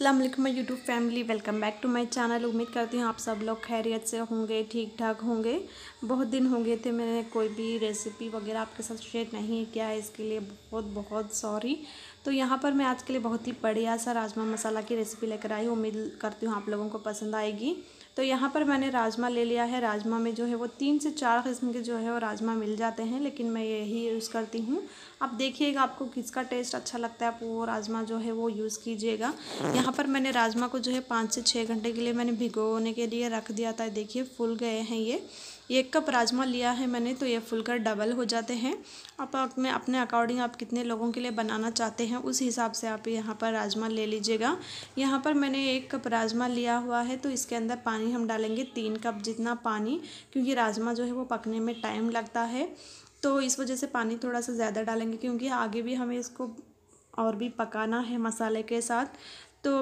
Aslam YouTube family welcome back to my channel उम्मीद करती हूँ आप सब लोग खैरियत से होंगे ठीक ठाक होंगे बहुत दिन हो गए थे मैंने कोई भी रेसिपी वगैरह आपके साथ शेयर नहीं किया है इसके लिए बहुत बहुत सॉरी तो यहाँ पर मैं आज के लिए बहुत ही बढ़िया सा राजमा मसाला की रेसिपी लेकर आई हूँ उम्मीद करती हूँ आप लोगों को पसंद आएगी तो यहाँ पर मैंने राजमा ले लिया है राजमा में जो है वो तीन से चार किस्म के जो है वो राजमा मिल जाते हैं लेकिन मैं यही यूज़ करती हूँ आप देखिएगा आपको किसका टेस्ट अच्छा लगता है आप वो राजमा जो है वो यूज़ कीजिएगा यहाँ पर मैंने राजमा को जो है पाँच से छः घंटे के लिए मैंने भिगोने के लिए रख दिया था देखिए फुल गए हैं ये एक कप राजमा लिया है मैंने तो ये फुलकर डबल हो जाते हैं आप अपने अपने अकॉर्डिंग आप कितने लोगों के लिए बनाना चाहते हैं उस हिसाब से आप यहाँ पर राजमा ले लीजिएगा यहाँ पर मैंने एक कप राजमा लिया हुआ है तो इसके अंदर पानी पानी हम डालेंगे तीन कप जितना पानी क्योंकि राजमा जो है वो पकने में टाइम लगता है तो इस वजह से पानी थोड़ा सा ज़्यादा डालेंगे क्योंकि आगे भी हमें इसको और भी पकाना है मसाले के साथ तो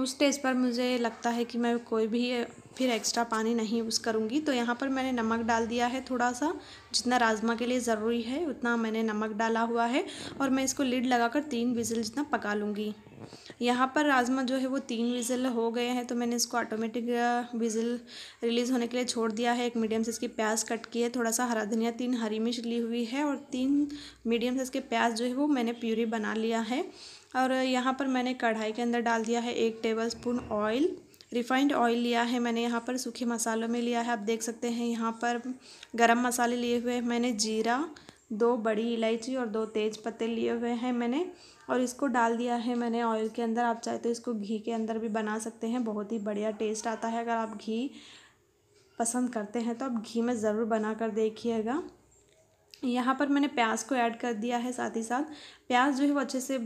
उस स्टेज पर मुझे लगता है कि मैं कोई भी फिर एक्स्ट्रा पानी नहीं यूज़ करूँगी तो यहाँ पर मैंने नमक डाल दिया है थोड़ा सा जितना राजमा के लिए ज़रूरी है उतना मैंने नमक डाला हुआ है और मैं इसको लिड लगाकर तीन बिजल जितना पका लूँगी यहाँ पर राजमा जो है वो तीन विज़ल हो गए हैं तो मैंने इसको ऑटोमेटिक विज़ल रिलीज़ होने के लिए छोड़ दिया है एक मीडियम साइज़ की प्याज कट की है थोड़ा सा हरा धनिया तीन हरी मिर्च ली हुई है और तीन मीडियम साइज़ के प्याज जो है वो मैंने प्यूरी बना लिया है और यहाँ पर मैंने कढ़ाई के अंदर डाल दिया है एक tablespoon oil refined oil लिया है मैंने यहाँ पर सूखे मसालों में लिया है आप देख सकते हैं यहाँ पर गरम मसाले लिए हुए मैंने जीरा दो बड़ी इलायची और दो तेज पत्ते लिए हुए हैं मैंने और इसको डाल दिया है मैंने ऑयल के अंदर आप चाहे तो इसको घी के अंदर भी बना सकते हैं बहुत ही बढ़िया टेस्ट आता है अगर आप घी पसंद करते हैं तो आप घी में ज़रूर बना कर देखिएगा यहाँ पर मैंने प्याज को ऐड कर दिया है साथ ही साथ प्याज जो है वो अच्छे से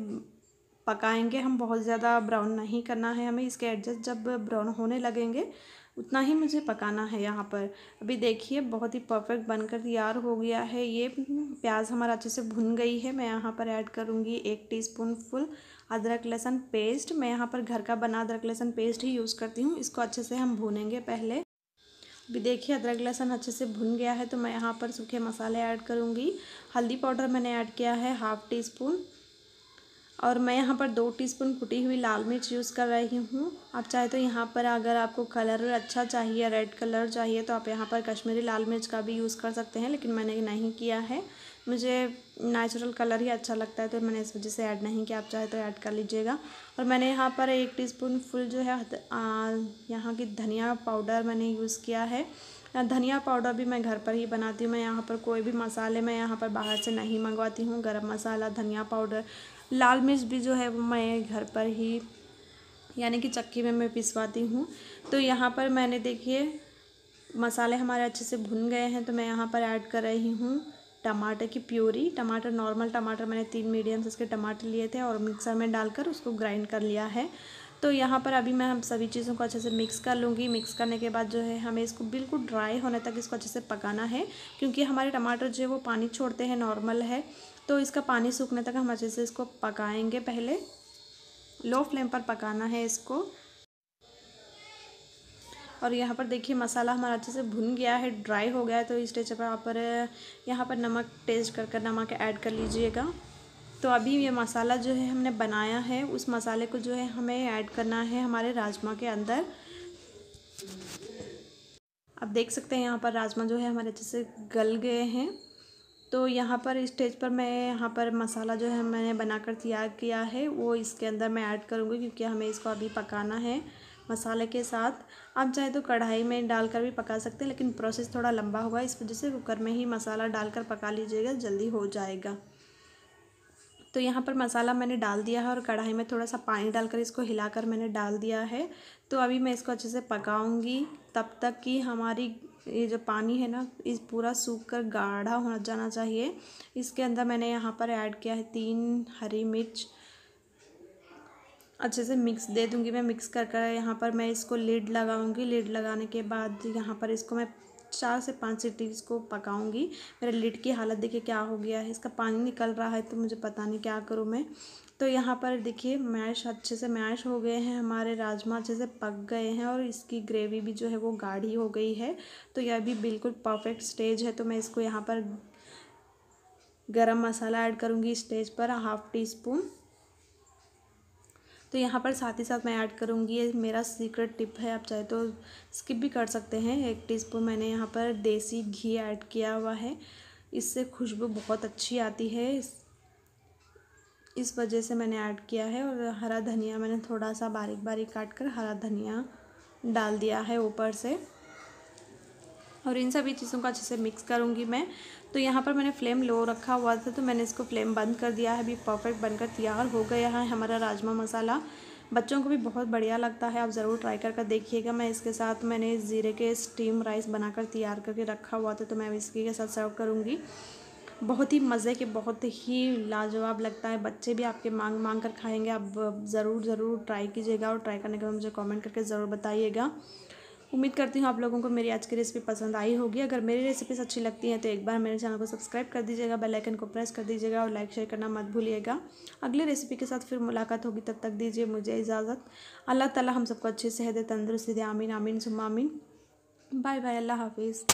पकाएंगे हम बहुत ज़्यादा ब्राउन नहीं करना है हमें इसके एडजस्ट जब ब्राउन होने लगेंगे उतना ही मुझे पकाना है यहाँ पर अभी देखिए बहुत ही परफेक्ट बनकर तैयार हो गया है ये प्याज हमारा अच्छे से भुन गई है मैं यहाँ पर ऐड करूँगी एक टीस्पून फुल अदरक लहसुन पेस्ट मैं यहाँ पर घर का बना अदरक लहसुन पेस्ट ही यूज़ करती हूँ इसको अच्छे से हम भूनेंगे पहले अभी देखिए अदरक लहसुन अच्छे से भुन गया है तो मैं यहाँ पर सूखे मसाले ऐड करूँगी हल्दी पाउडर मैंने ऐड किया है हाफ़ टी स्पून और मैं यहाँ पर दो टीस्पून कुटी हुई लाल मिर्च यूज़ कर रही हूँ आप चाहे तो यहाँ पर अगर आपको कलर अच्छा चाहिए रेड कलर चाहिए तो आप यहाँ पर कश्मीरी लाल मिर्च का भी यूज़ कर सकते हैं लेकिन मैंने नहीं किया है मुझे नेचुरल कलर ही अच्छा लगता है तो मैंने इस वजह से ऐड नहीं किया आप चाहे तो ऐड कर लीजिएगा और मैंने यहाँ पर एक टी फुल जो है यहाँ की धनिया पाउडर मैंने यूज़ किया है धनिया पाउडर भी मैं घर पर ही बनाती हूँ मैं यहाँ पर कोई भी मसाले मैं यहाँ पर बाहर से नहीं मंगवाती हूँ गरम मसाला धनिया पाउडर लाल मिर्च भी जो है वो मैं घर पर ही यानी कि चक्की में मैं पिसवाती हूँ तो यहाँ पर मैंने देखिए मसाले हमारे अच्छे से भुन गए हैं तो मैं यहाँ पर ऐड कर रही हूँ टमाटर की प्योरी टमाटर नॉर्मल टमाटर मैंने तीन मीडियम साइज़ के टमाटर लिए थे और मिक्सर में डालकर उसको ग्राइंड कर लिया है तो यहाँ पर अभी मैं हम सभी चीज़ों को अच्छे से मिक्स कर लूँगी मिक्स करने के बाद जो है हमें इसको बिल्कुल ड्राई होने तक इसको अच्छे से पकाना है क्योंकि हमारे टमाटर जो है वो पानी छोड़ते हैं नॉर्मल है तो इसका पानी सूखने तक हम अच्छे से इसको पकाएंगे पहले लो फ्लेम पर पकाना है इसको और यहाँ पर देखिए मसाला हमारा अच्छे से भुन गया है ड्राई हो गया है तो इस स्टेज पर आप पर यहाँ पर नमक टेस्ट कर कर नमक ऐड कर लीजिएगा तो अभी ये मसाला जो है हमने बनाया है उस मसाले को जो है हमें ऐड करना है हमारे राजमा के अंदर आप देख सकते हैं यहाँ पर राजमा जो है हमारे अच्छे से गल गए हैं तो यहाँ पर स्टेज पर मैं यहाँ पर मसाला जो है मैंने बनाकर तैयार किया है वो इसके अंदर मैं ऐड करूँगी क्योंकि हमें इसको अभी पकाना है मसाले के साथ आप चाहे तो कढ़ाई में डालकर भी पका सकते हैं लेकिन प्रोसेस थोड़ा लंबा होगा इस वजह से कुकर में ही मसाला डालकर पका लीजिएगा जल्दी हो जाएगा तो यहाँ पर मसाला मैंने डाल दिया है और कढ़ाई में थोड़ा सा पानी डालकर इसको हिलाकर मैंने डाल दिया है तो अभी मैं इसको अच्छे से पकाऊंगी तब तक कि हमारी ये जो पानी है ना इस पूरा सूख कर गाढ़ा हो जाना चाहिए इसके अंदर मैंने यहाँ पर ऐड किया है तीन हरी मिर्च अच्छे से मिक्स दे दूँगी मैं मिक्स कर कर यहाँ पर मैं इसको लिड लगाऊँगी लिड लगाने के बाद यहाँ पर इसको मैं चार से पाँच सीटी इसको पकाऊंगी मेरा लिड की हालत देखिए क्या हो गया है इसका पानी निकल रहा है तो मुझे पता नहीं क्या करूँ मैं तो यहाँ पर देखिए मैश अच्छे से मैश हो गए हैं हमारे राजमा अच्छे से पक गए हैं और इसकी ग्रेवी भी जो है वो गाढ़ी हो गई है तो यह भी बिल्कुल परफेक्ट स्टेज है तो मैं इसको यहाँ पर गरम मसाला ऐड करूँगी स्टेज पर हाफ़ टी स्पून तो यहाँ पर साथ ही साथ मैं ऐड करूँगी ये मेरा सीक्रेट टिप है आप चाहे तो स्किप भी कर सकते हैं एक टीस्पून मैंने यहाँ पर देसी घी ऐड किया हुआ है इससे खुशबू बहुत अच्छी आती है इस वजह से मैंने ऐड किया है और हरा धनिया मैंने थोड़ा सा बारीक बारीक काट कर हरा धनिया डाल दिया है ऊपर से और इन सभी चीज़ों को अच्छे से मिक्स करूँगी मैं तो यहाँ पर मैंने फ्लेम लो रखा हुआ था तो मैंने इसको फ्लेम बंद कर दिया है अभी परफेक्ट बनकर तैयार हो गया है हमारा राजमा मसाला बच्चों को भी बहुत बढ़िया लगता है आप ज़रूर ट्राई कर कर देखिएगा मैं इसके साथ मैंने ज़ीरे के स्टीम राइस बनाकर तैयार करके रखा हुआ था तो मैं इसके के साथ सर्व करूँगी बहुत ही मज़े के बहुत ही लाजवाब लगता है बच्चे भी आपके मांग मांग कर खाएंगे आप ज़रूर ज़रूर ट्राई कीजिएगा और ट्राई करने के बाद मुझे कमेंट करके ज़रूर बताइएगा उम्मीद करती हूँ आप लोगों को मेरी आज की रेसिपी पसंद आई होगी अगर मेरी रेसिपीज अच्छी लगती हैं तो एक बार मेरे चैनल को सब्सक्राइब कर दीजिएगा बेल आइकन को प्रेस कर दीजिएगा और लाइक शेयर करना मत भूलिएगा अगली रेसिपी के साथ फिर मुलाकात होगी तब तक दीजिए मुझे इजाज़त अल्लाह ताला हम सबको अच्छे से हदे तंदुरुस्ती दे आमीन आमीन आमीन बाय बाय अल्लाह हाफिज़